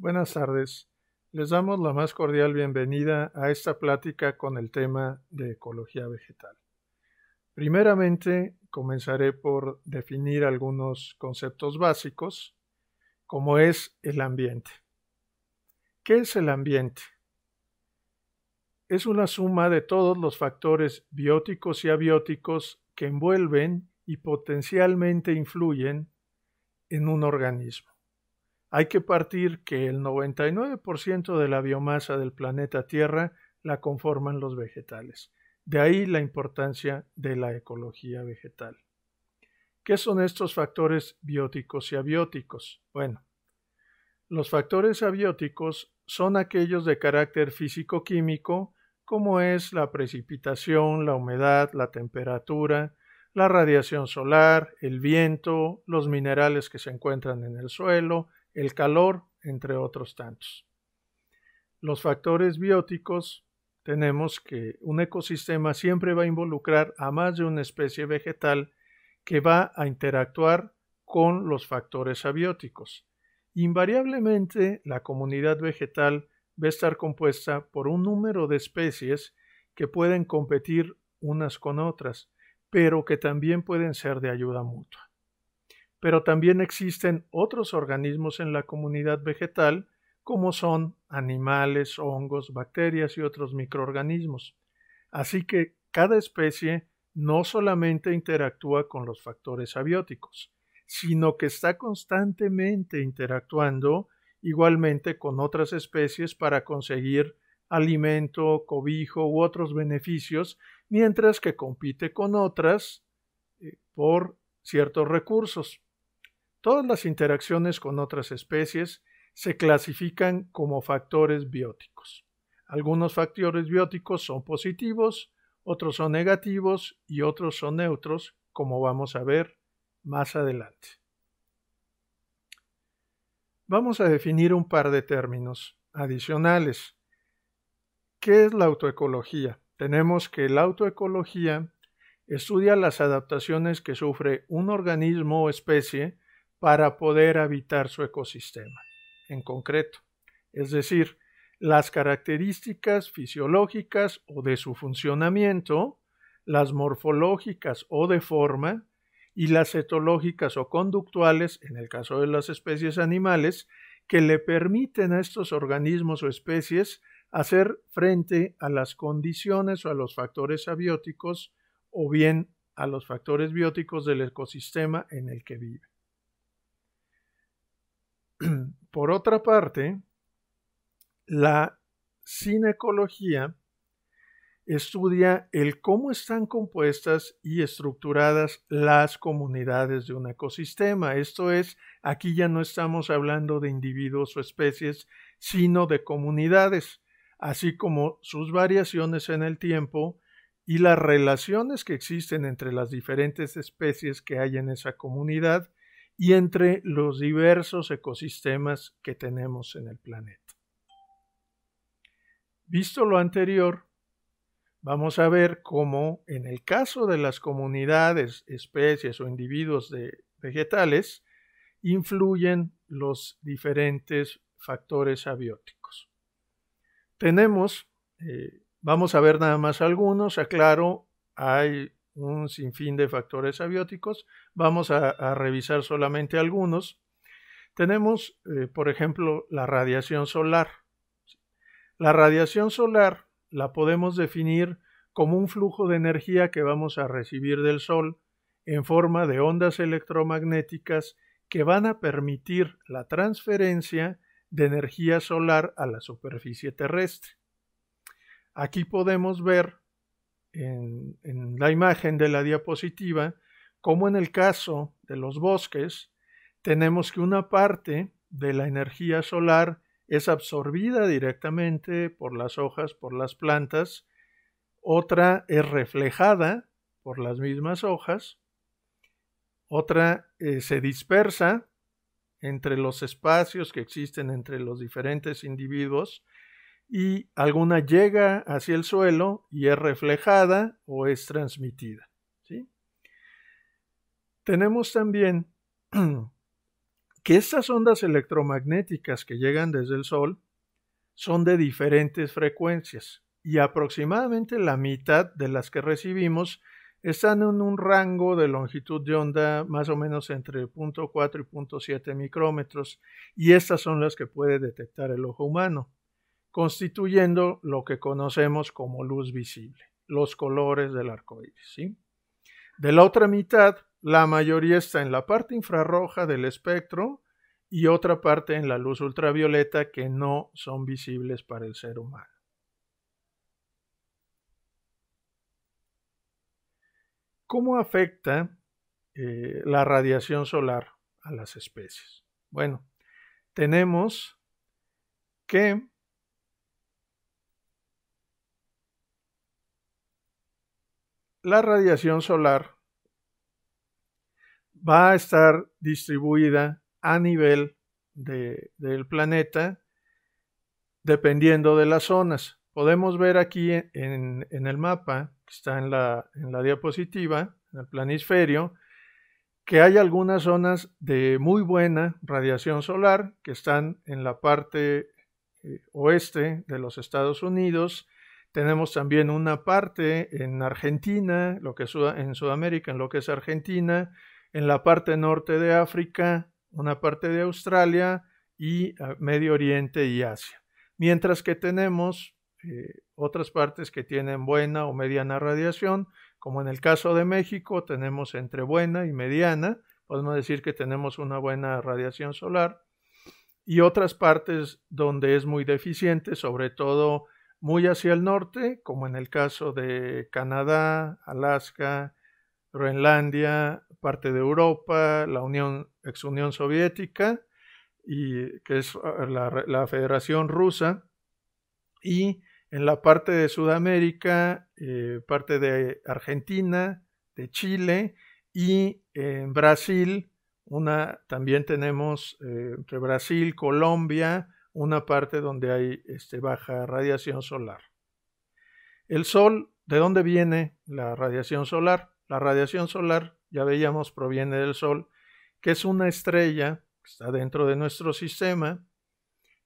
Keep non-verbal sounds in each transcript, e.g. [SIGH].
Buenas tardes. Les damos la más cordial bienvenida a esta plática con el tema de ecología vegetal. Primeramente, comenzaré por definir algunos conceptos básicos, como es el ambiente. ¿Qué es el ambiente? Es una suma de todos los factores bióticos y abióticos que envuelven y potencialmente influyen en un organismo. Hay que partir que el 99% de la biomasa del planeta Tierra la conforman los vegetales. De ahí la importancia de la ecología vegetal. ¿Qué son estos factores bióticos y abióticos? Bueno, los factores abióticos son aquellos de carácter físico-químico, como es la precipitación, la humedad, la temperatura, la radiación solar, el viento, los minerales que se encuentran en el suelo, el calor, entre otros tantos. Los factores bióticos tenemos que un ecosistema siempre va a involucrar a más de una especie vegetal que va a interactuar con los factores abióticos. Invariablemente, la comunidad vegetal va a estar compuesta por un número de especies que pueden competir unas con otras, pero que también pueden ser de ayuda mutua pero también existen otros organismos en la comunidad vegetal, como son animales, hongos, bacterias y otros microorganismos. Así que cada especie no solamente interactúa con los factores abióticos, sino que está constantemente interactuando igualmente con otras especies para conseguir alimento, cobijo u otros beneficios, mientras que compite con otras eh, por ciertos recursos. Todas las interacciones con otras especies se clasifican como factores bióticos. Algunos factores bióticos son positivos, otros son negativos y otros son neutros, como vamos a ver más adelante. Vamos a definir un par de términos adicionales. ¿Qué es la autoecología? Tenemos que la autoecología estudia las adaptaciones que sufre un organismo o especie para poder habitar su ecosistema, en concreto, es decir, las características fisiológicas o de su funcionamiento, las morfológicas o de forma, y las etológicas o conductuales, en el caso de las especies animales, que le permiten a estos organismos o especies hacer frente a las condiciones o a los factores abióticos o bien a los factores bióticos del ecosistema en el que viven. [CLEARS THROAT] Por otra parte, la cinecología estudia el cómo están compuestas y estructuradas las comunidades de un ecosistema. Esto es, aquí ya no estamos hablando de individuos o especies, sino de comunidades, así como sus variaciones en el tiempo y las relaciones que existen entre las diferentes especies que hay en esa comunidad y entre los diversos ecosistemas que tenemos en el planeta. Visto lo anterior, vamos a ver cómo en el caso de las comunidades, especies o individuos de vegetales, influyen los diferentes factores abióticos. Tenemos, eh, vamos a ver nada más algunos, aclaro, hay un sinfín de factores abióticos. Vamos a, revisar solamente algunos. Tenemos, eh, por ejemplo, la radiación solar. La radiación solar la podemos definir como un flujo de energía que vamos a recibir del Sol en forma de ondas electromagnéticas que van a permitir la transferencia de energía solar a la superficie terrestre. Aquí podemos ver en, la imagen de la diapositiva, como en el caso de los bosques, tenemos que una parte de la energía solar es absorbida directamente por las hojas, por las plantas, otra es reflejada por las mismas hojas, otra eh, se dispersa entre los espacios que existen entre los diferentes individuos y alguna llega hacia el suelo y es reflejada o es transmitida. Tenemos también [CLEARS THROAT] que estas ondas electromagnéticas que llegan desde el Sol son de diferentes frecuencias y aproximadamente la mitad de las que recibimos están en un rango de longitud de onda más o menos entre 0.4 y 0.7 micrómetros y estas son las que puede detectar el ojo humano constituyendo lo que conocemos como luz visible, los colores del arco iris. De la otra mitad, la mayoría está en la parte infrarroja del espectro y otra parte en la luz ultravioleta que no son visibles para el ser humano. ¿Cómo afecta eh, la radiación solar a las especies? Bueno, tenemos que la radiación solar va a estar distribuida a nivel del planeta dependiendo de las zonas. Podemos ver aquí en, el mapa, que está en la, diapositiva, en el planisferio, que hay algunas zonas de muy buena radiación solar que están en la parte eh, oeste de los Estados Unidos, tenemos también una parte en Argentina, lo que es, en Sudamérica, en lo que es Argentina, en la parte norte de África, una parte de Australia y ah, Medio Oriente y Asia. Mientras que tenemos eh, otras partes que tienen buena o mediana radiación, como en el caso de México tenemos entre buena y mediana, podemos decir que tenemos una buena radiación solar, y otras partes donde es muy deficiente, sobre todo muy hacia el norte, como en el caso de Canadá, Alaska, Groenlandia, parte de Europa, la Unión, ex Unión Soviética, y, que es ah, la, Federación Rusa, y en la parte de Sudamérica, eh, parte de Argentina, de Chile, y en Brasil, una, también tenemos eh, entre Brasil, Colombia, una parte donde hay este, baja radiación solar. El Sol, ¿de dónde viene la radiación solar? La radiación solar, ya veíamos, proviene del Sol, que es una estrella que está dentro de nuestro sistema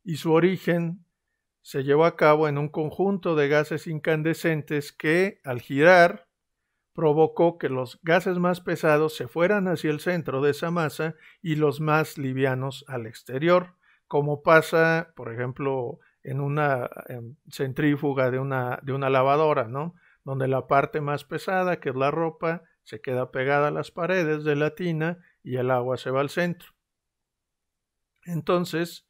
y su origen se llevó a cabo en un conjunto de gases incandescentes que, al girar, provocó que los gases más pesados se fueran hacia el centro de esa masa y los más livianos al exterior, como pasa, por ejemplo, en una centrífuga de una, lavadora, Donde la parte más pesada, que es la ropa, se queda pegada a las paredes de la tina y el agua se va al centro. Entonces,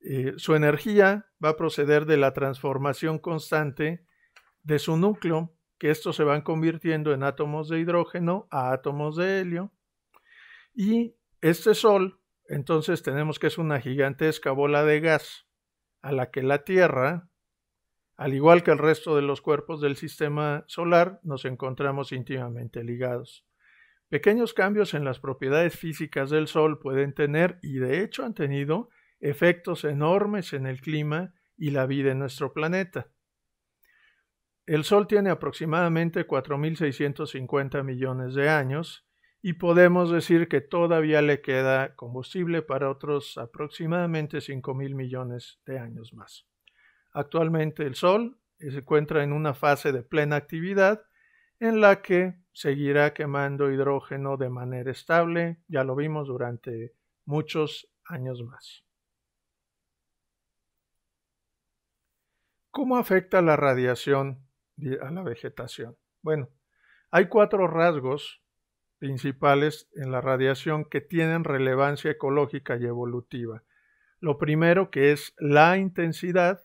eh, su energía va a proceder de la transformación constante de su núcleo, que estos se van convirtiendo en átomos de hidrógeno a átomos de helio. Y este Sol, entonces tenemos que es una gigantesca bola de gas a la que la Tierra, al igual que el resto de los cuerpos del sistema solar, nos encontramos íntimamente ligados. Pequeños cambios en las propiedades físicas del Sol pueden tener, y de hecho han tenido, efectos enormes en el clima y la vida en nuestro planeta. El Sol tiene aproximadamente 4.650 millones de años y podemos decir que todavía le queda combustible para otros aproximadamente 5 mil millones de años más. Actualmente el Sol eh, se encuentra en una fase de plena actividad en la que seguirá quemando hidrógeno de manera estable, ya lo vimos durante muchos años más. ¿Cómo afecta la radiación a la vegetación? Bueno, hay cuatro rasgos principales en la radiación que tienen relevancia ecológica y evolutiva. Lo primero que es la intensidad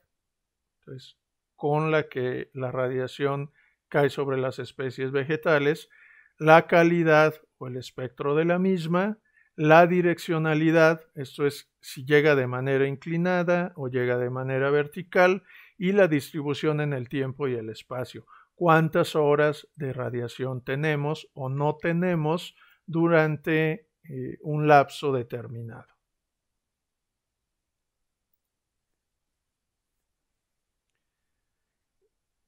con la que la radiación cae sobre las especies vegetales, la calidad o el espectro de la misma, la direccionalidad, esto es si llega de manera inclinada o llega de manera vertical, y la distribución en el tiempo y el espacio cuántas horas de radiación tenemos o no tenemos durante eh, un lapso determinado.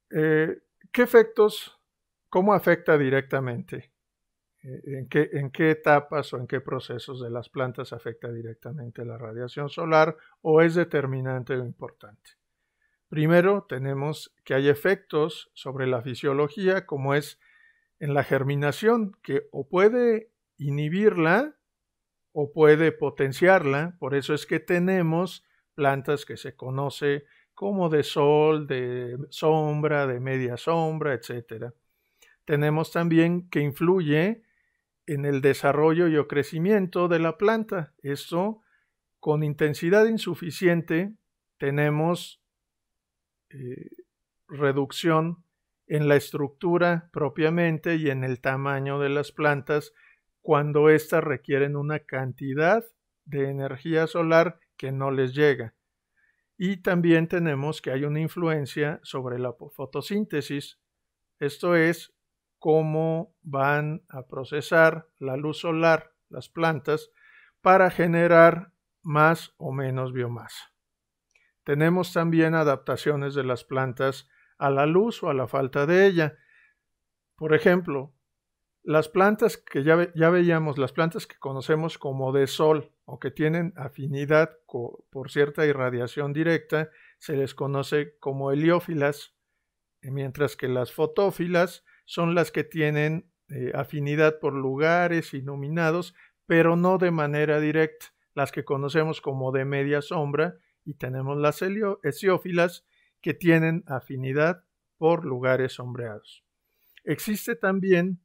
Eh, ¿Qué efectos, cómo afecta directamente? Eh, ¿En qué, etapas o en qué procesos de las plantas afecta directamente la radiación solar o es determinante o importante. Primero, tenemos que hay efectos sobre la fisiología, como es en la germinación, que o puede inhibirla o puede potenciarla. Por eso es que tenemos plantas que se conoce como de sol, de sombra, de media sombra, etc. Tenemos también que influye en el desarrollo y o crecimiento de la planta. Esto con intensidad insuficiente tenemos eh, reducción en la estructura propiamente y en el tamaño de las plantas cuando éstas requieren una cantidad de energía solar que no les llega. Y también tenemos que hay una influencia sobre la fotosíntesis, esto es cómo van a procesar la luz solar las plantas para generar más o menos biomasa. Tenemos también adaptaciones de las plantas a la luz o a la falta de ella. Por ejemplo, las plantas que ya, veíamos, las plantas que conocemos como de sol o que tienen afinidad por cierta irradiación directa, se les conoce como heliófilas, eh, mientras que las fotófilas son las que tienen eh, afinidad por lugares iluminados, pero no de manera directa, las que conocemos como de media sombra y tenemos las eciófilas que tienen afinidad por lugares sombreados. Existe también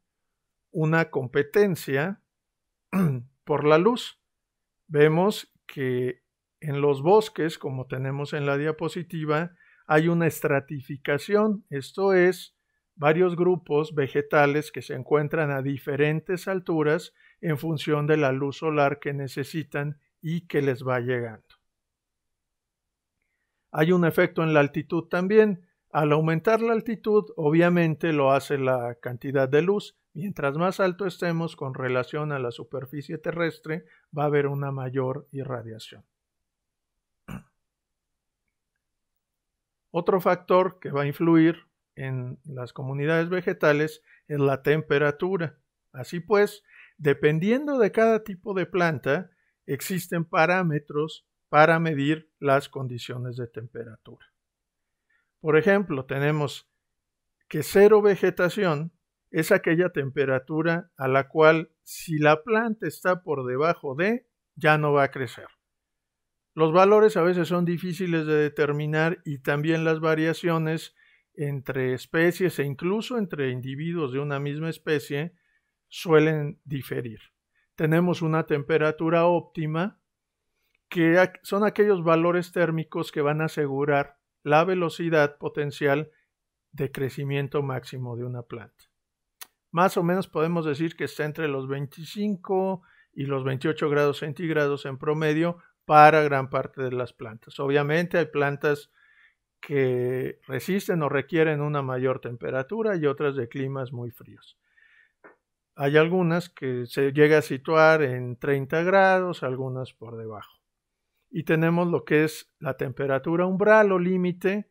una competencia [CLEARS THROAT] por la luz. Vemos que en los bosques, como tenemos en la diapositiva, hay una estratificación, esto es, varios grupos vegetales que se encuentran a diferentes alturas en función de la luz solar que necesitan y que les va llegar hay un efecto en la altitud también. Al aumentar la altitud, obviamente lo hace la cantidad de luz. Mientras más alto estemos con relación a la superficie terrestre, va a haber una mayor irradiación. Otro factor que va a influir en las comunidades vegetales es la temperatura. Así pues, dependiendo de cada tipo de planta, existen parámetros para medir las condiciones de temperatura. Por ejemplo, tenemos que cero vegetación es aquella temperatura a la cual si la planta está por debajo de, ya no va a crecer. Los valores a veces son difíciles de determinar y también las variaciones entre especies e incluso entre individuos de una misma especie suelen diferir. Tenemos una temperatura óptima que son aquellos valores térmicos que van a asegurar la velocidad potencial de crecimiento máximo de una planta. Más o menos podemos decir que está entre los 25 y los 28 grados centígrados en promedio para gran parte de las plantas. Obviamente hay plantas que resisten o requieren una mayor temperatura y otras de climas muy fríos. Hay algunas que se llega a situar en 30 grados, algunas por debajo y tenemos lo que es la temperatura umbral o límite,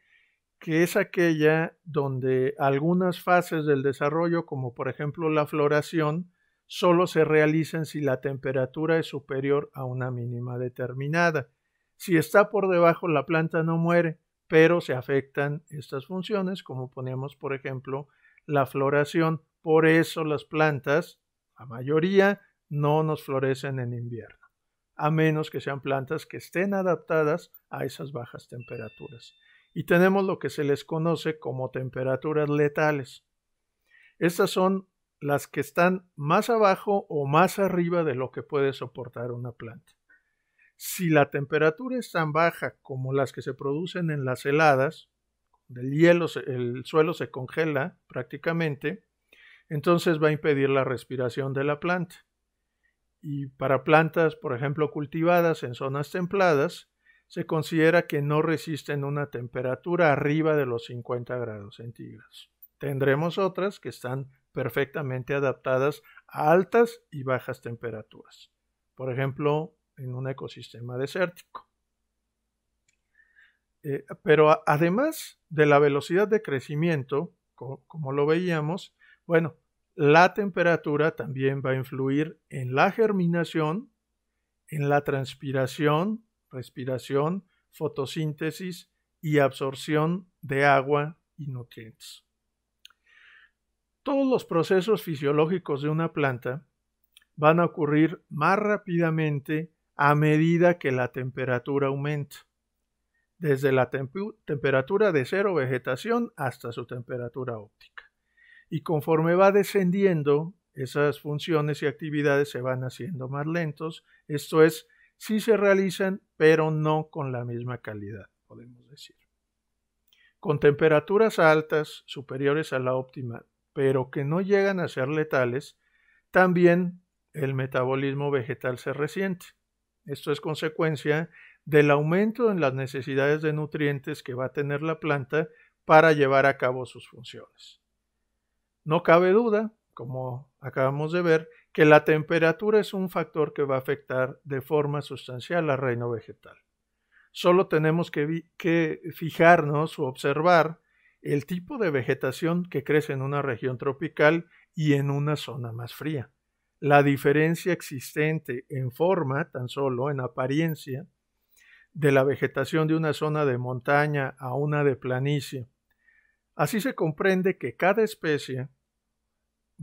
que es aquella donde algunas fases del desarrollo, como por ejemplo la floración, solo se realicen si la temperatura es superior a una mínima determinada. Si está por debajo, la planta no muere, pero se afectan estas funciones, como ponemos por ejemplo la floración. Por eso las plantas, la mayoría, no nos florecen en invierno a menos que sean plantas que estén adaptadas a esas bajas temperaturas. Y tenemos lo que se les conoce como temperaturas letales. Estas son las que están más abajo o más arriba de lo que puede soportar una planta. Si la temperatura es tan baja como las que se producen en las heladas, del hielo, el suelo se congela prácticamente, entonces va a impedir la respiración de la planta y para plantas, por ejemplo, cultivadas en zonas templadas, se considera que no resisten una temperatura arriba de los 50 grados centígrados. Tendremos otras que están perfectamente adaptadas a altas y bajas temperaturas, por ejemplo, en un ecosistema desértico. Eh, pero además de la velocidad de crecimiento, como lo veíamos, bueno, la temperatura también va a influir en la germinación, en la transpiración, respiración, fotosíntesis y absorción de agua y nutrientes. Todos los procesos fisiológicos de una planta van a ocurrir más rápidamente a medida que la temperatura aumenta, desde la temperatura de cero vegetación hasta su temperatura óptica y conforme va descendiendo, esas funciones y actividades se van haciendo más lentos, esto es, sí se realizan, pero no con la misma calidad, podemos decir. Con temperaturas altas, superiores a la óptima, pero que no llegan a ser letales, también el metabolismo vegetal se resiente. Esto es consecuencia del aumento en las necesidades de nutrientes que va a tener la planta para llevar a cabo sus funciones. No cabe duda, como acabamos de ver, que la temperatura es un factor que va a afectar de forma sustancial al reino vegetal. Solo tenemos que, fijarnos o observar el tipo de vegetación que crece en una región tropical y en una zona más fría. La diferencia existente en forma, tan solo en apariencia, de la vegetación de una zona de montaña a una de planicie. Así se comprende que cada especie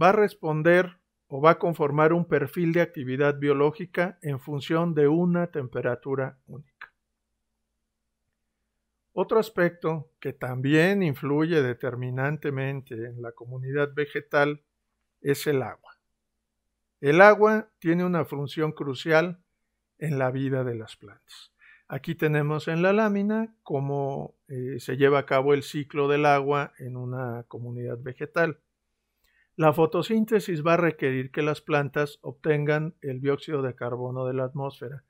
va a responder o va a conformar un perfil de actividad biológica en función de una temperatura única. Otro aspecto que también influye determinantemente en la comunidad vegetal es el agua. El agua tiene una función crucial en la vida de las plantas. Aquí tenemos en la lámina cómo eh, se lleva a cabo el ciclo del agua en una comunidad vegetal. La fotosíntesis va a requerir que las plantas obtengan el dióxido de carbono de la atmósfera,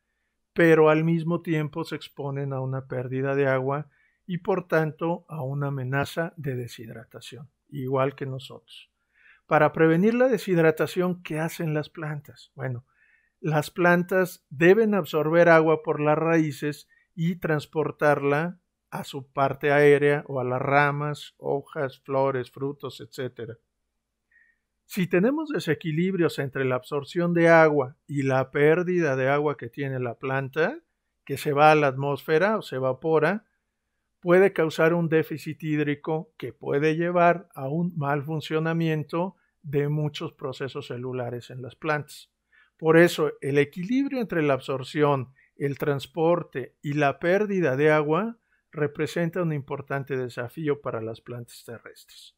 pero al mismo tiempo se exponen a una pérdida de agua y por tanto a una amenaza de deshidratación, igual que nosotros. Para prevenir la deshidratación, ¿qué hacen las plantas? Bueno, las plantas deben absorber agua por las raíces y transportarla a su parte aérea o a las ramas, hojas, flores, frutos, etcétera. Si tenemos desequilibrios entre la absorción de agua y la pérdida de agua que tiene la planta, que se va a la atmósfera o se evapora, puede causar un déficit hídrico que puede llevar a un mal funcionamiento de muchos procesos celulares en las plantas. Por eso, el equilibrio entre la absorción, el transporte y la pérdida de agua representa un importante desafío para las plantas terrestres.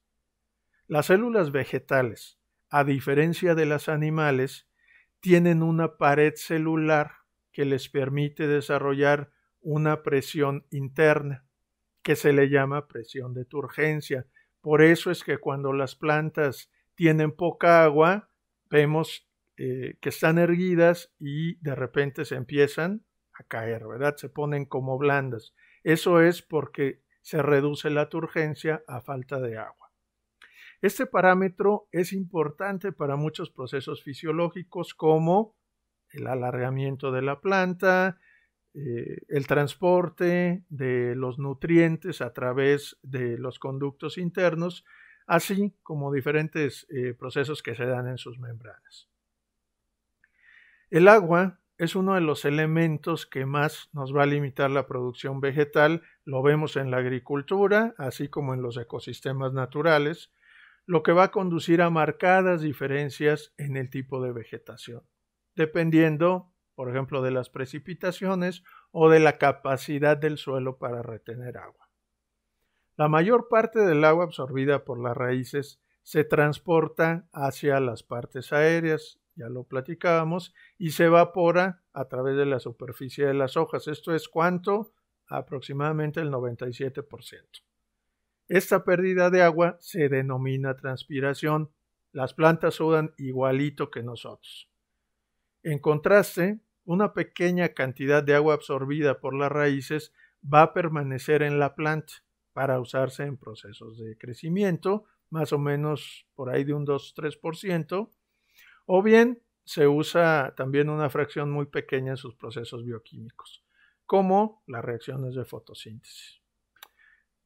Las células vegetales, a diferencia de las animales, tienen una pared celular que les permite desarrollar una presión interna, que se le llama presión de turgencia. Por eso es que cuando las plantas tienen poca agua, vemos eh, que están erguidas y de repente se empiezan a caer, ¿verdad? Se ponen como blandas. Eso es porque se reduce la turgencia a falta de agua. Este parámetro es importante para muchos procesos fisiológicos como el alargamiento de la planta, eh, el transporte de los nutrientes a través de los conductos internos, así como diferentes eh, procesos que se dan en sus membranas. El agua es uno de los elementos que más nos va a limitar la producción vegetal, lo vemos en la agricultura, así como en los ecosistemas naturales, lo que va a conducir a marcadas diferencias en el tipo de vegetación, dependiendo, por ejemplo, de las precipitaciones o de la capacidad del suelo para retener agua. La mayor parte del agua absorbida por las raíces se transporta hacia las partes aéreas, ya lo platicábamos, y se evapora a través de la superficie de las hojas. Esto es cuánto? Aproximadamente el 97%. Esta pérdida de agua se denomina transpiración. Las plantas sudan igualito que nosotros. En contraste, una pequeña cantidad de agua absorbida por las raíces va a permanecer en la planta para usarse en procesos de crecimiento, más o menos por ahí de un 2-3%, o bien se usa también una fracción muy pequeña en sus procesos bioquímicos, como las reacciones de fotosíntesis.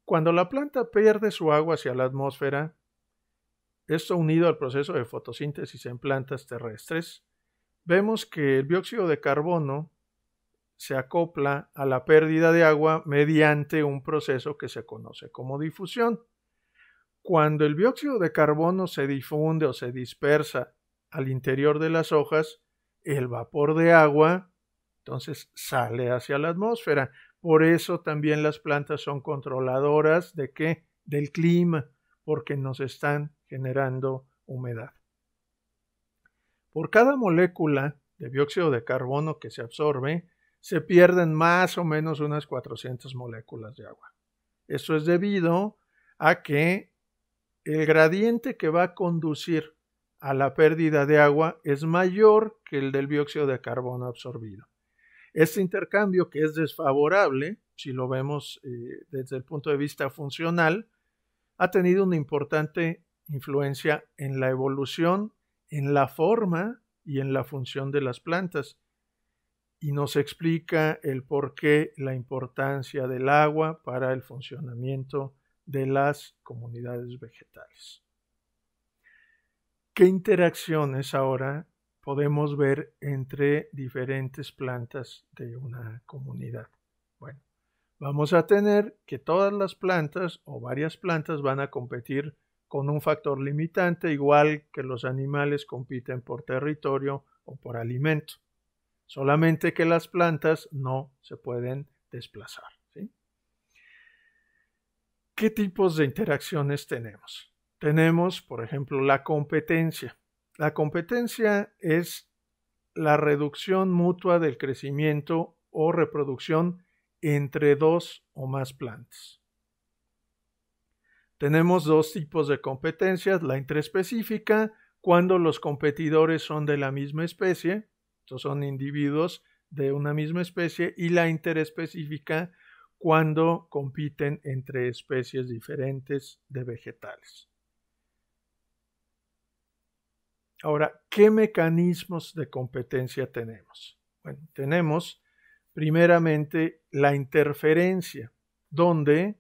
Cuando la planta pierde su agua hacia la atmósfera, esto unido al proceso de fotosíntesis en plantas terrestres, vemos que el dióxido de carbono se acopla a la pérdida de agua mediante un proceso que se conoce como difusión. Cuando el dióxido de carbono se difunde o se dispersa al interior de las hojas, el vapor de agua entonces sale hacia la atmósfera, por eso también las plantas son controladoras de qué? Del clima, porque nos están generando humedad. Por cada molécula de dióxido de carbono que se absorbe, se pierden más o menos unas 400 moléculas de agua. Esto es debido a que el gradiente que va a conducir a la pérdida de agua es mayor que el del dióxido de carbono absorbido. Este intercambio que es desfavorable, si lo vemos eh, desde el punto de vista funcional, ha tenido una importante influencia en la evolución, en la forma y en la función de las plantas. Y nos explica el por qué la importancia del agua para el funcionamiento de las comunidades vegetales. ¿Qué interacciones ahora podemos ver entre diferentes plantas de una comunidad. Bueno, vamos a tener que todas las plantas o varias plantas van a competir con un factor limitante, igual que los animales compiten por territorio o por alimento. Solamente que las plantas no se pueden desplazar. ¿Qué tipos de interacciones tenemos? Tenemos, por ejemplo, la competencia. La competencia es la reducción mutua del crecimiento o reproducción entre dos o más plantas. Tenemos dos tipos de competencias, la interespecífica cuando los competidores son de la misma especie, estos son individuos de una misma especie, y la interespecífica, cuando compiten entre especies diferentes de vegetales. Ahora, ¿qué mecanismos de competencia tenemos? Bueno, tenemos primeramente la interferencia, donde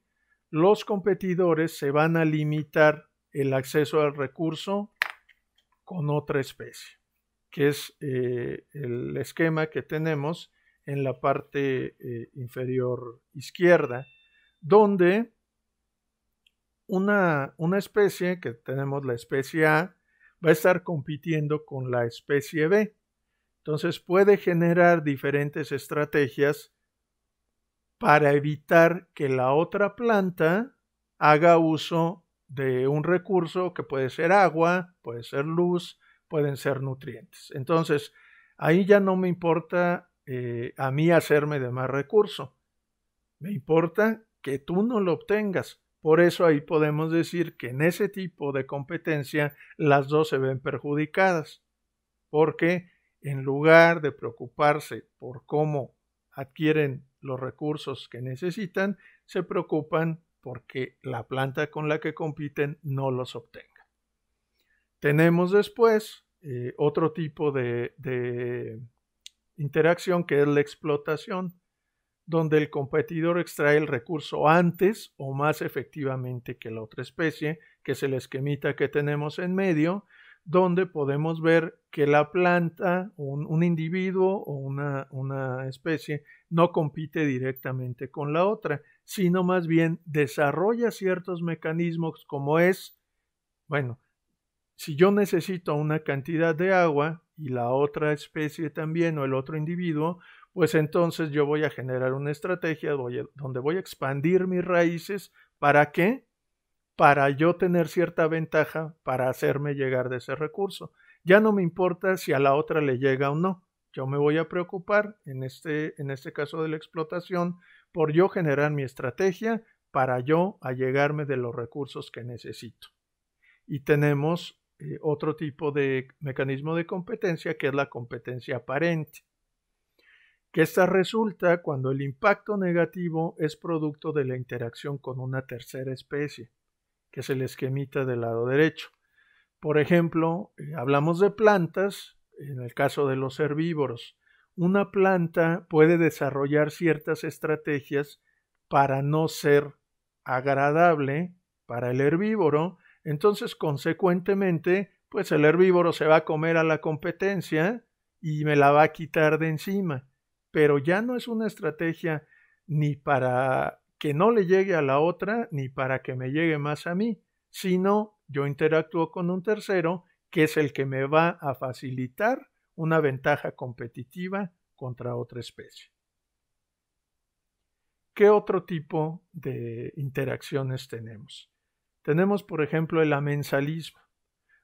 los competidores se van a limitar el acceso al recurso con otra especie, que es eh, el esquema que tenemos en la parte eh, inferior izquierda, donde una, una especie, que tenemos la especie A, va a estar compitiendo con la especie B. Entonces puede generar diferentes estrategias para evitar que la otra planta haga uso de un recurso que puede ser agua, puede ser luz, pueden ser nutrientes. Entonces, ahí ya no me importa eh, a mí hacerme de más recurso. Me importa que tú no lo obtengas. Por eso ahí podemos decir que en ese tipo de competencia las dos se ven perjudicadas, porque en lugar de preocuparse por cómo adquieren los recursos que necesitan, se preocupan porque la planta con la que compiten no los obtenga. Tenemos después eh, otro tipo de interacción que es la explotación donde el competidor extrae el recurso antes o más efectivamente que la otra especie, que es el esquemita que tenemos en medio, donde podemos ver que la planta, un, un individuo o una especie, no compite directamente con la otra, sino más bien desarrolla ciertos mecanismos como es, bueno, si yo necesito una cantidad de agua y la otra especie también o el otro individuo, pues entonces yo voy a generar una estrategia donde voy a expandir mis raíces. ¿Para qué? Para yo tener cierta ventaja para hacerme llegar de ese recurso. Ya no me importa si a la otra le llega o no. Yo me voy a preocupar, en este, en este caso de la explotación, por yo generar mi estrategia para yo allegarme de los recursos que necesito. Y tenemos eh, otro tipo de mecanismo de competencia que es la competencia aparente que esta resulta cuando el impacto negativo es producto de la interacción con una tercera especie, que es el esquemita del lado derecho. Por ejemplo, eh, hablamos de plantas, en el caso de los herbívoros, una planta puede desarrollar ciertas estrategias para no ser agradable para el herbívoro, entonces consecuentemente, pues el herbívoro se va a comer a la competencia y me la va a quitar de encima pero ya no es una estrategia ni para que no le llegue a la otra, ni para que me llegue más a mí, sino yo interactúo con un tercero que es el que me va a facilitar una ventaja competitiva contra otra especie. ¿Qué otro tipo de interacciones tenemos? Tenemos, por ejemplo, el amensalismo,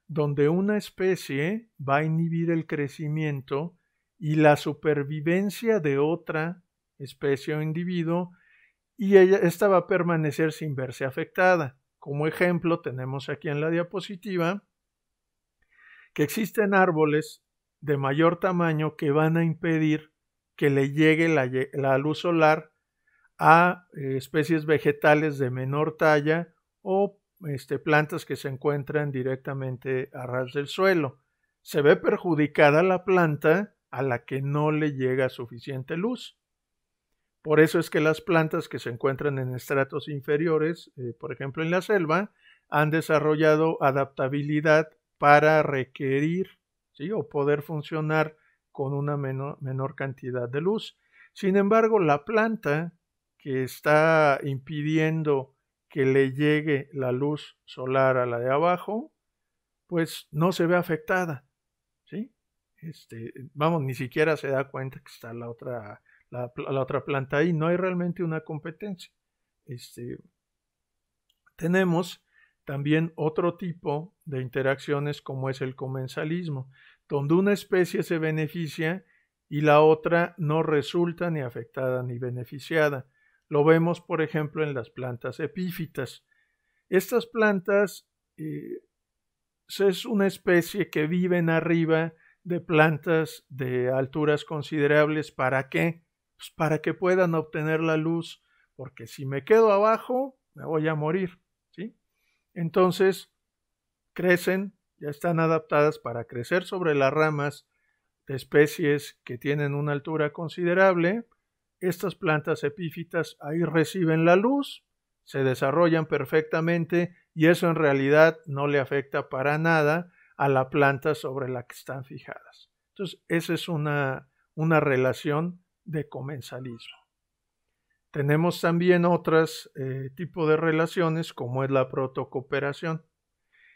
donde una especie va a inhibir el crecimiento y la supervivencia de otra especie o individuo y ella, esta va a permanecer sin verse afectada. Como ejemplo tenemos aquí en la diapositiva que existen árboles de mayor tamaño que van a impedir que le llegue la, luz solar a eh, especies vegetales de menor talla o este, plantas que se encuentran directamente a ras del suelo. Se ve perjudicada la planta a la que no le llega suficiente luz. Por eso es que las plantas que se encuentran en estratos inferiores, eh, por ejemplo en la selva, han desarrollado adaptabilidad para requerir ¿sí? o poder funcionar con una menor cantidad de luz. Sin embargo, la planta que está impidiendo que le llegue la luz solar a la de abajo, pues no se ve afectada. ¿sí? Este, vamos, ni siquiera se da cuenta que está la otra, planta ahí. No hay realmente una competencia. Este, tenemos también otro tipo de interacciones como es el comensalismo, donde una especie se beneficia y la otra no resulta ni afectada ni beneficiada. Lo vemos, por ejemplo, en las plantas epífitas. Estas plantas eh, es una especie que viven arriba de plantas de alturas considerables. ¿Para qué? Pues, para que puedan obtener la luz, porque si me quedo abajo, me voy a morir. ¿sí? Entonces, crecen, ya están adaptadas para crecer sobre las ramas de especies que tienen una altura considerable. Estas plantas epífitas ahí reciben la luz, se desarrollan perfectamente y eso en realidad no le afecta para nada a la planta sobre la que están fijadas. Entonces, esa es una, relación de comensalismo. Tenemos también otros eh, tipos de relaciones, como es la protocooperación,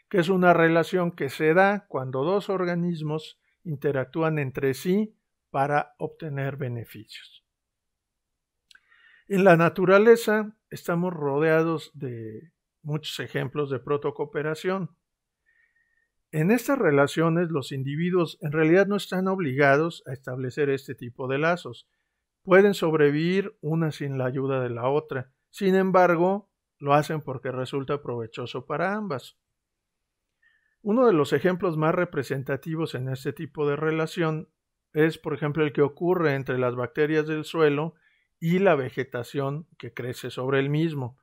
que es una relación que se da cuando dos organismos interactúan entre sí para obtener beneficios. En la naturaleza estamos rodeados de muchos ejemplos de protocooperación. En estas relaciones los individuos en realidad no están obligados a establecer este tipo de lazos. Pueden sobrevivir una sin la ayuda de la otra. Sin embargo, lo hacen porque resulta provechoso para ambas. Uno de los ejemplos más representativos en este tipo de relación es, por ejemplo, el que ocurre entre las bacterias del suelo y la vegetación que crece sobre el mismo.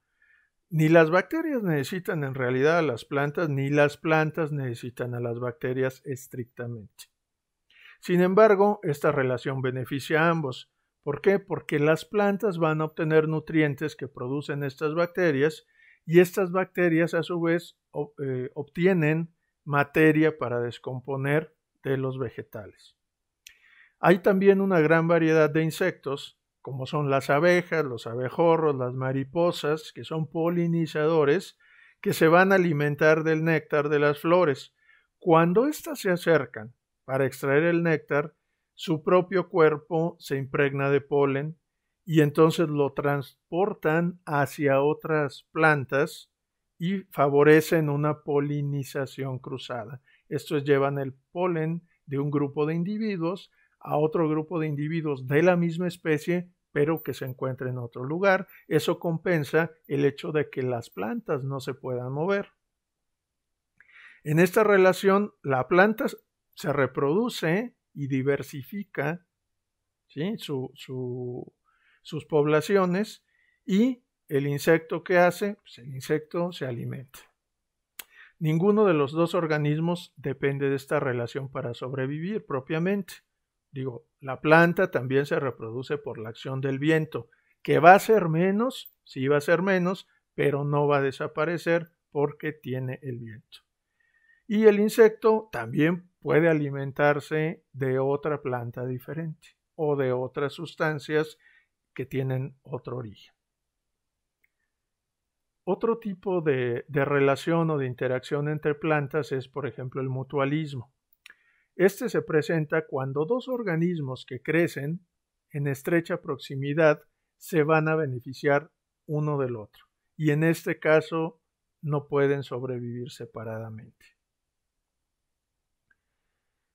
Ni las bacterias necesitan en realidad a las plantas, ni las plantas necesitan a las bacterias estrictamente. Sin embargo, esta relación beneficia a ambos. ¿Por qué? Porque las plantas van a obtener nutrientes que producen estas bacterias y estas bacterias a su vez eh, obtienen materia para descomponer de los vegetales. Hay también una gran variedad de insectos como son las abejas, los abejorros, las mariposas, que son polinizadores, que se van a alimentar del néctar de las flores. Cuando éstas se acercan para extraer el néctar, su propio cuerpo se impregna de polen y entonces lo transportan hacia otras plantas y favorecen una polinización cruzada. Estos llevan el polen de un grupo de individuos a otro grupo de individuos de la misma especie pero que se encuentre en otro lugar. Eso compensa el hecho de que las plantas no se puedan mover. En esta relación, la planta se reproduce y diversifica sus poblaciones y el insecto que hace, pues, el insecto se alimenta. Ninguno de los dos organismos depende de esta relación para sobrevivir propiamente. Digo, la planta también se reproduce por la acción del viento, que va a ser menos, sí va a ser menos, pero no va a desaparecer porque tiene el viento. Y el insecto también puede alimentarse de otra planta diferente o de otras sustancias que tienen otro origen. Otro tipo de, de relación o de interacción entre plantas es, por ejemplo, el mutualismo. Este se presenta cuando dos organismos que crecen en estrecha proximidad se van a beneficiar uno del otro y en este caso no pueden sobrevivir separadamente.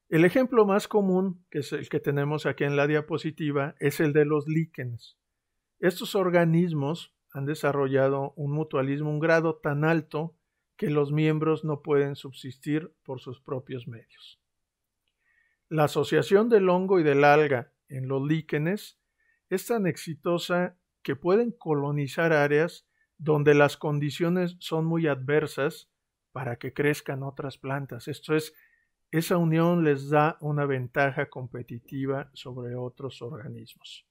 El ejemplo más común, que es el que tenemos aquí en la diapositiva, es el de los líquenes. Estos organismos han desarrollado un mutualismo un grado tan alto que los miembros no pueden subsistir por sus propios medios. La asociación del hongo y del alga en los líquenes es tan exitosa que pueden colonizar áreas donde las condiciones son muy adversas para que crezcan otras plantas. Esto es, esa unión les da una ventaja competitiva sobre otros organismos.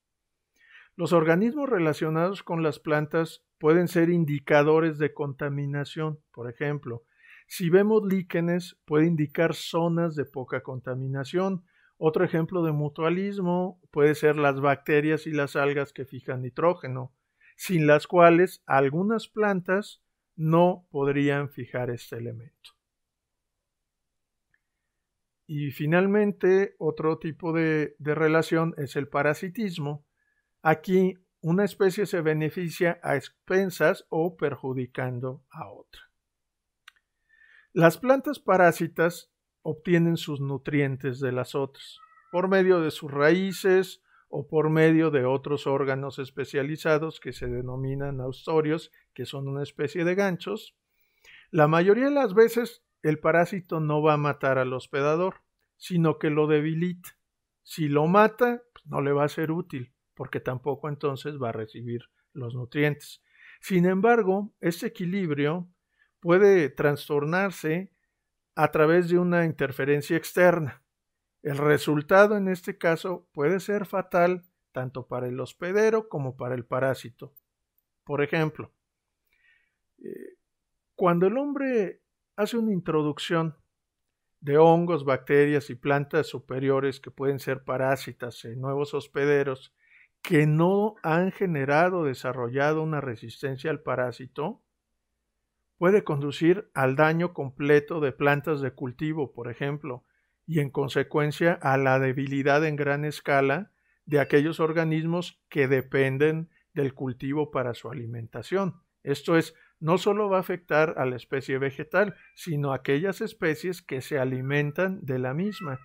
Los organismos relacionados con las plantas pueden ser indicadores de contaminación, por ejemplo, si vemos líquenes, puede indicar zonas de poca contaminación. Otro ejemplo de mutualismo puede ser las bacterias y las algas que fijan nitrógeno, sin las cuales algunas plantas no podrían fijar este elemento. Y finalmente, otro tipo de, relación es el parasitismo. Aquí, una especie se beneficia a expensas o perjudicando a otra. Las plantas parásitas obtienen sus nutrientes de las otras, por medio de sus raíces o por medio de otros órganos especializados que se denominan austorios, que son una especie de ganchos. La mayoría de las veces el parásito no va a matar al hospedador, sino que lo debilita. Si lo mata, pues, no le va a ser útil, porque tampoco entonces va a recibir los nutrientes. Sin embargo, este equilibrio puede trastornarse a través de una interferencia externa. El resultado en este caso puede ser fatal tanto para el hospedero como para el parásito. Por ejemplo, eh, cuando el hombre hace una introducción de hongos, bacterias y plantas superiores que pueden ser parásitas en nuevos hospederos que no han generado o desarrollado una resistencia al parásito, puede conducir al daño completo de plantas de cultivo, por ejemplo, y en consecuencia a la debilidad en gran escala de aquellos organismos que dependen del cultivo para su alimentación. Esto es, no solo va a afectar a la especie vegetal, sino a aquellas especies que se alimentan de la misma.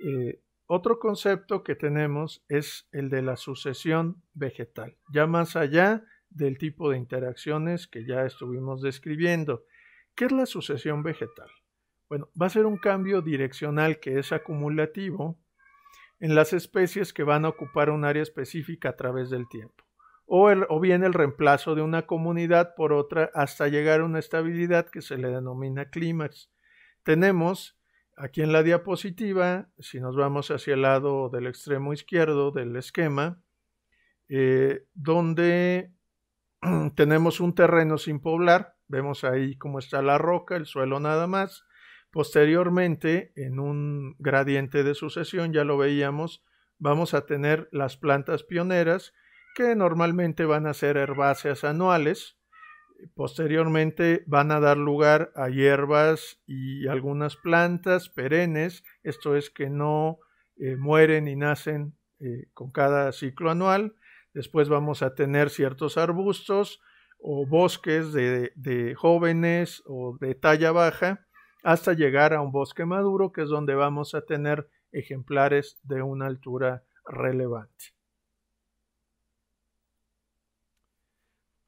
Eh, otro concepto que tenemos es el de la sucesión vegetal, ya más allá del tipo de interacciones que ya estuvimos describiendo. ¿Qué es la sucesión vegetal? Bueno, va a ser un cambio direccional que es acumulativo en las especies que van a ocupar un área específica a través del tiempo, o, o bien el reemplazo de una comunidad por otra hasta llegar a una estabilidad que se le denomina clímax. Tenemos aquí en la diapositiva, si nos vamos hacia el lado del extremo izquierdo del esquema, eh, donde [CLEARS THROAT] tenemos un terreno sin poblar, vemos ahí cómo está la roca, el suelo nada más. Posteriormente, en un gradiente de sucesión, ya lo veíamos, vamos a tener las plantas pioneras que normalmente van a ser herbáceas anuales. Posteriormente van a dar lugar a hierbas y algunas plantas perennes, esto es que no eh, mueren y nacen eh, con cada ciclo anual. Después vamos a tener ciertos arbustos o bosques de, jóvenes o de talla baja hasta llegar a un bosque maduro que es donde vamos a tener ejemplares de una altura relevante.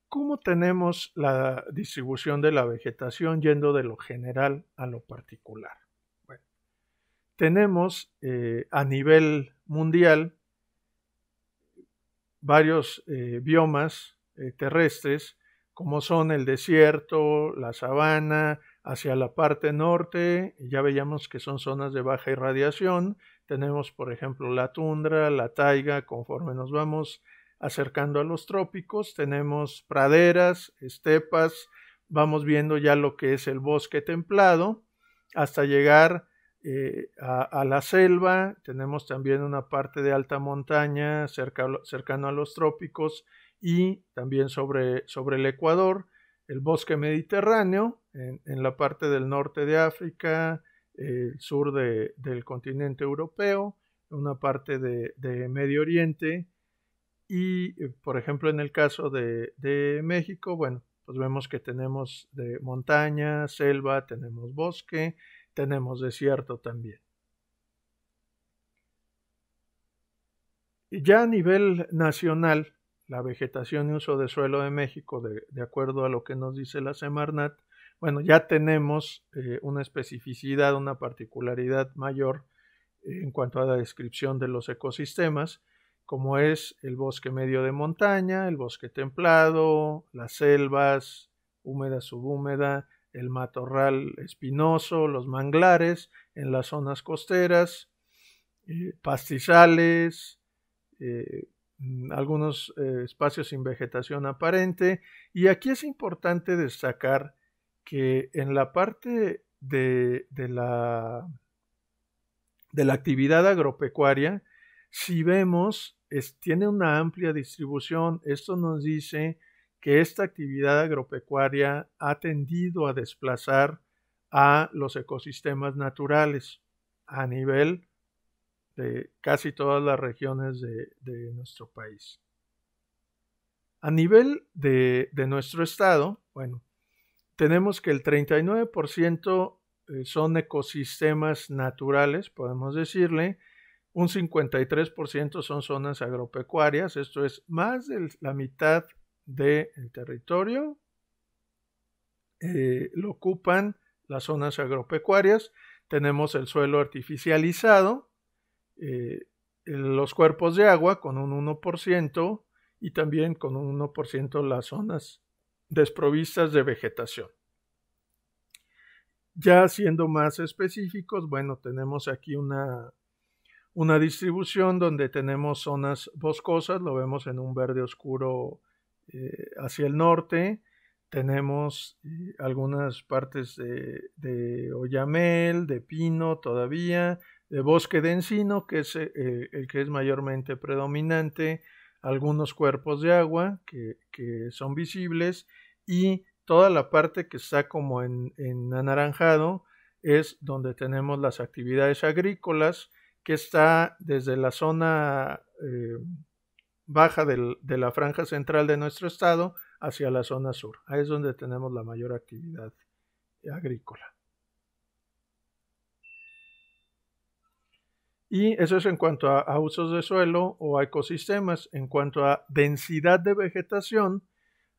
¿Cómo tenemos la distribución de la vegetación yendo de lo general a lo particular? tenemos eh, a nivel mundial varios eh, biomas eh, terrestres, como son el desierto, la sabana, hacia la parte norte, ya veíamos que son zonas de baja irradiación, tenemos por ejemplo la tundra, la taiga, conforme nos vamos acercando a los trópicos, tenemos praderas, estepas, vamos viendo ya lo que es el bosque templado, hasta llegar eh, a, la selva, tenemos también una parte de alta montaña cercana cercano a los trópicos y también sobre, sobre el Ecuador, el bosque mediterráneo en, la parte del norte de África, el sur del continente europeo, una parte de, Medio Oriente y, eh, por ejemplo, en el caso de, de México, bueno, pues vemos que tenemos de montaña, selva, tenemos bosque, tenemos desierto también. Y ya a nivel nacional, la vegetación y uso de suelo de México, de, acuerdo a lo que nos dice la Semarnat, bueno, ya tenemos eh, una especificidad, una particularidad mayor eh, en cuanto a la descripción de los ecosistemas, como es el bosque medio de montaña, el bosque templado, las selvas, húmeda, subhúmeda, el matorral espinoso, los manglares en las zonas costeras, eh, pastizales, eh, mm, algunos eh, espacios sin vegetación aparente. Y aquí es importante destacar que en la parte de, la, de la actividad agropecuaria, si vemos, es, tiene una amplia distribución. Esto nos dice que esta actividad agropecuaria ha tendido a desplazar a los ecosistemas naturales a nivel de casi todas las regiones de, nuestro país. A nivel de, de, nuestro estado, bueno, tenemos que el 39% eh, son ecosistemas naturales, podemos decirle, un 53% son zonas agropecuarias, esto es más de la mitad del territorio, eh, lo ocupan las zonas agropecuarias, tenemos el suelo artificializado, eh, los cuerpos de agua con un 1% y también con un 1% las zonas desprovistas de vegetación. Ya siendo más específicos, bueno, tenemos aquí una, una distribución donde tenemos zonas boscosas, lo vemos en un verde oscuro eh, hacia el norte tenemos eh, algunas partes de, Oyamel, de Pino todavía, de Bosque de Encino, que es eh, el que es mayormente predominante, algunos cuerpos de agua que, son visibles y toda la parte que está como en, anaranjado es donde tenemos las actividades agrícolas que está desde la zona baja de la franja central de nuestro estado hacia la zona sur. Ahí es donde tenemos la mayor actividad agrícola. Y eso es en cuanto a, a usos de suelo o a ecosistemas. En cuanto a densidad de vegetación,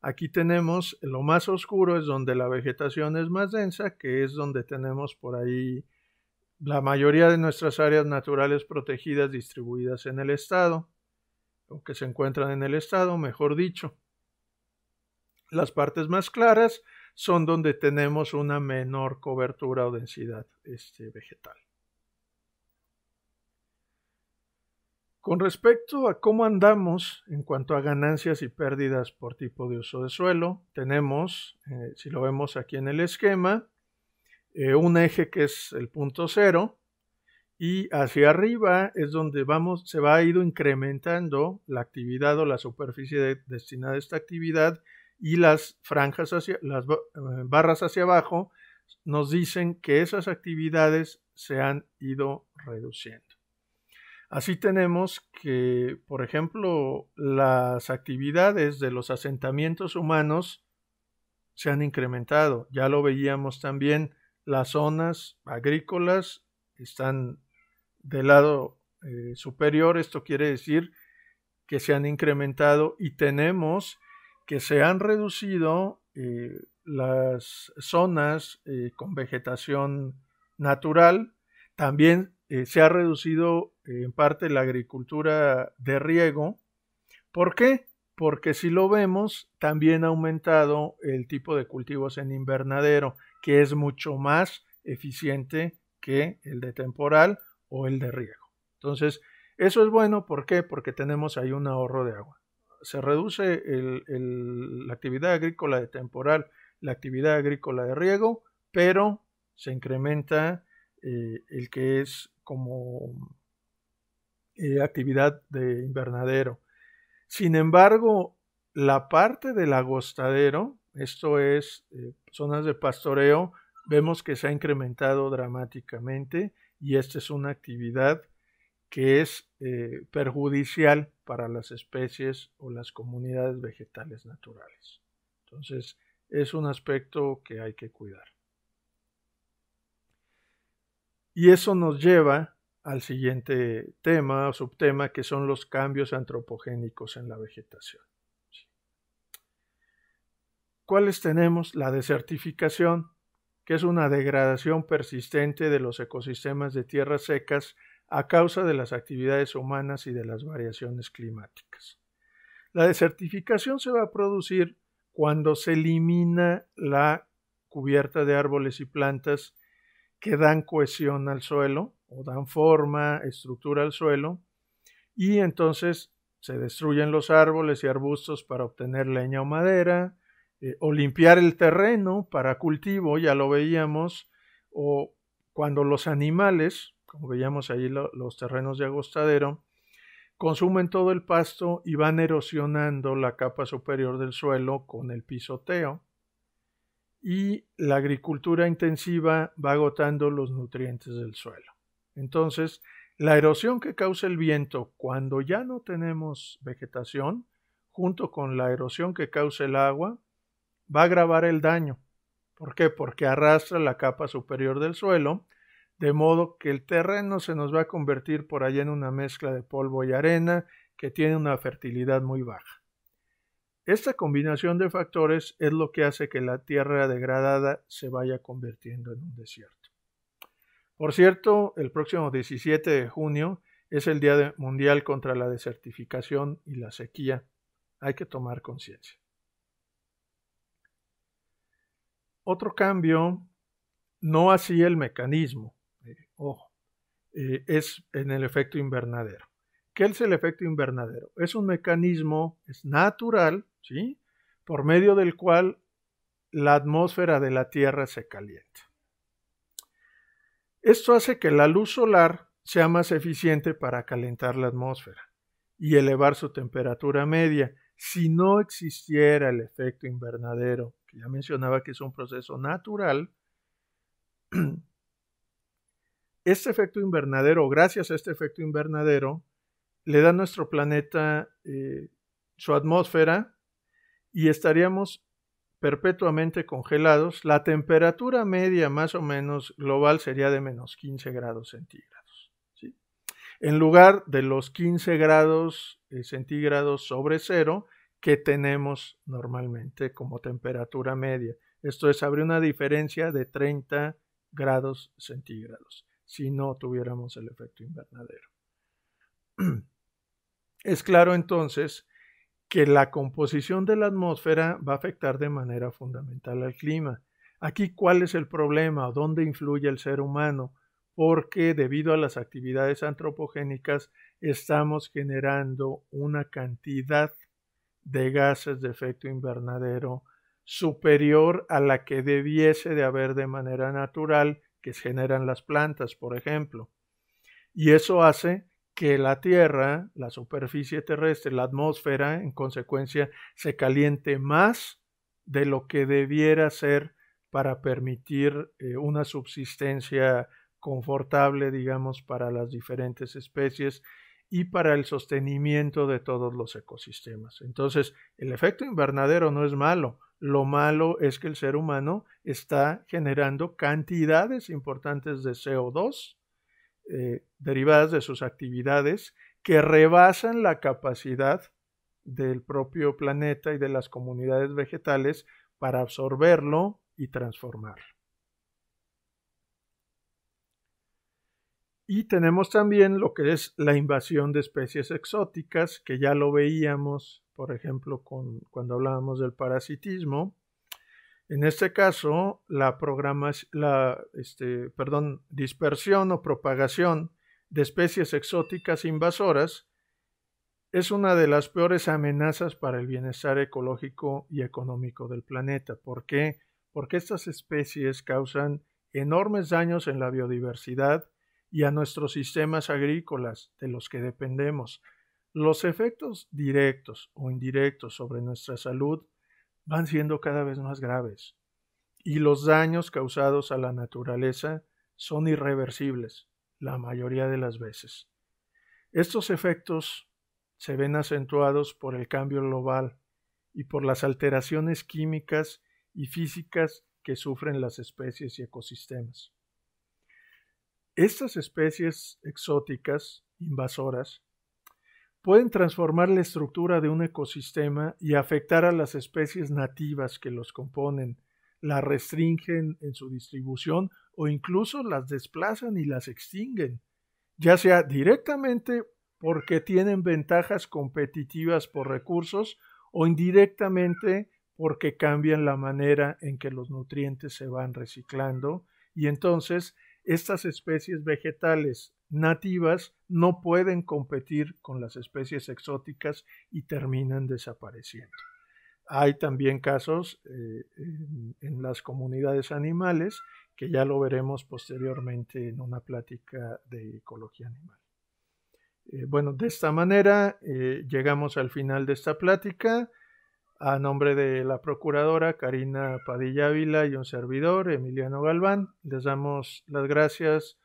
Aquí tenemos lo más oscuro es donde la vegetación es más densa, que es donde tenemos por ahí la mayoría de nuestras áreas naturales protegidas distribuidas en el estado aunque que se encuentran en el estado, mejor dicho. Las partes más claras son donde tenemos una menor cobertura o densidad este, vegetal. Con respecto a cómo andamos en cuanto a ganancias y pérdidas por tipo de uso de suelo, tenemos, eh, si lo vemos aquí en el esquema, eh, un eje que es el punto cero, y hacia arriba es donde vamos, se va a ir incrementando la actividad o la superficie destinada a esta actividad y las franjas hacia las eh, barras hacia abajo nos dicen que esas actividades se han ido reduciendo. Así tenemos que, por ejemplo, las actividades de los asentamientos humanos se han incrementado. Ya lo veíamos también, las zonas agrícolas están del lado eh, superior. Esto quiere decir que se han incrementado y tenemos que se han reducido eh, las zonas eh, con vegetación natural. También se ha reducido en parte la agricultura de riego. ¿Por qué? Porque si lo vemos, también ha aumentado el tipo de cultivos en invernadero, que es mucho más eficiente que el de temporal o el de riego. Entonces, eso es bueno, ¿por qué? Porque tenemos ahí un ahorro de agua. Se reduce la actividad agrícola de temporal, la actividad agrícola de riego, pero se incrementa eh, el que es como eh, actividad de invernadero. Sin embargo, la parte del agostadero, esto es eh, zonas de pastoreo, vemos que se ha incrementado dramáticamente y esta es una actividad que es eh, perjudicial para las especies o las comunidades vegetales naturales. Entonces, es un aspecto que hay que cuidar. Y eso nos lleva al siguiente tema o subtema, que son los cambios antropogénicos en la vegetación. ¿Cuáles tenemos? La desertificación, que es una degradación persistente de los ecosistemas de tierras secas a causa de las actividades humanas y de las variaciones climáticas. La desertificación se va a producir cuando se elimina la cubierta de árboles y plantas que dan cohesión al suelo o dan forma, estructura al suelo, y entonces se destruyen los árboles y arbustos para obtener leña o madera, eh, o limpiar el terreno para cultivo, ya lo veíamos, o cuando los animales, como veíamos ahí los terrenos de agostadero, consumen todo el pasto y van erosionando la capa superior del suelo con el pisoteo. Y la agricultura intensiva va agotando los nutrientes del suelo. Entonces, la erosión que causa el viento cuando ya no tenemos vegetación, junto con la erosión que causa el agua, va a agravar el daño. ¿Por qué? Porque arrastra la capa superior del suelo, de modo que el terreno se nos va a convertir por allá en una mezcla de polvo y arena que tiene una fertilidad muy baja. Esta combinación de factores es lo que hace que la tierra degradada se vaya convirtiendo en un desierto. Por cierto, el próximo 17 de junio es el Día Mundial contra la Desertificación y la Sequía. Hay que tomar conciencia. otro cambio, no así el mecanismo, eh, ojo, eh, es en el efecto invernadero. ¿Qué es el efecto invernadero? Es un mecanismo, es natural, ¿sí? Por medio del cual la atmósfera de la Tierra se calienta. Esto hace que la luz solar sea más eficiente para calentar la atmósfera y elevar su temperatura media si no existiera el efecto invernadero ya mencionaba que es un proceso natural, [CLEARS THROAT] este efecto invernadero, gracias a este efecto invernadero, le da a nuestro planeta eh, su atmósfera y estaríamos perpetuamente congelados. La temperatura media más o menos global sería de menos 15 grados centígrados. En lugar de los 15 grados eh, centígrados sobre cero, que tenemos normalmente como temperatura media. Esto es, habría una diferencia de 30 grados centígrados si no tuviéramos el efecto invernadero. [CLEARS THROAT] Es claro entonces que la composición de la atmósfera va a afectar de manera fundamental al clima. Aquí cuál es el problema, dónde influye el ser humano, porque debido a las actividades antropogénicas estamos generando una cantidad de gases de efecto invernadero superior a la que debiese de haber de manera natural que generan las plantas, por ejemplo. Y eso hace que la Tierra, la superficie terrestre, la atmósfera, en consecuencia, se caliente más de lo que debiera ser para permitir eh, una subsistencia confortable, digamos, para las diferentes especies y para el sostenimiento de todos los ecosistemas. Entonces, el efecto invernadero no es malo. Lo malo es que el ser humano está generando cantidades importantes de CO2 eh, derivadas de sus actividades que rebasan la capacidad del propio planeta y de las comunidades vegetales para absorberlo y transformarlo. Y tenemos también lo que es la invasión de especies exóticas, que ya lo veíamos, por ejemplo, con, cuando hablábamos del parasitismo. En este caso, la, la este, perdón, dispersión o propagación de especies exóticas invasoras es una de las peores amenazas para el bienestar ecológico y económico del planeta. ¿Por qué? Porque estas especies causan enormes daños en la biodiversidad y a nuestros sistemas agrícolas de los que dependemos. Los efectos directos o indirectos sobre nuestra salud van siendo cada vez más graves y los daños causados a la naturaleza son irreversibles la mayoría de las veces. Estos efectos se ven acentuados por el cambio global y por las alteraciones químicas y físicas que sufren las especies y ecosistemas. Estas especies exóticas, invasoras, pueden transformar la estructura de un ecosistema y afectar a las especies nativas que los componen, las restringen en su distribución o incluso las desplazan y las extinguen, ya sea directamente porque tienen ventajas competitivas por recursos o indirectamente porque cambian la manera en que los nutrientes se van reciclando y entonces estas especies vegetales nativas no pueden competir con las especies exóticas y terminan desapareciendo. Hay también casos eh, en, las comunidades animales, que ya lo veremos posteriormente en una plática de ecología animal. Eh, bueno, de esta manera eh, llegamos al final de esta plática a nombre de la procuradora Karina Padilla Ávila y un servidor, Emiliano Galván. Les damos las gracias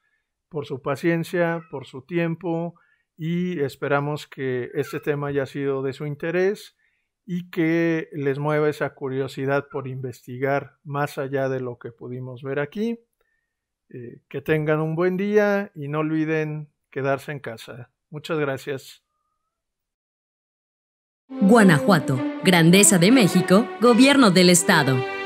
por su paciencia, por su tiempo y esperamos que este tema haya sido de su interés y que les mueva esa curiosidad por investigar más allá de lo que pudimos ver aquí. Eh, que tengan un buen día y no olviden quedarse en casa. Muchas gracias. Guanajuato Grandeza de México, Gobierno del Estado.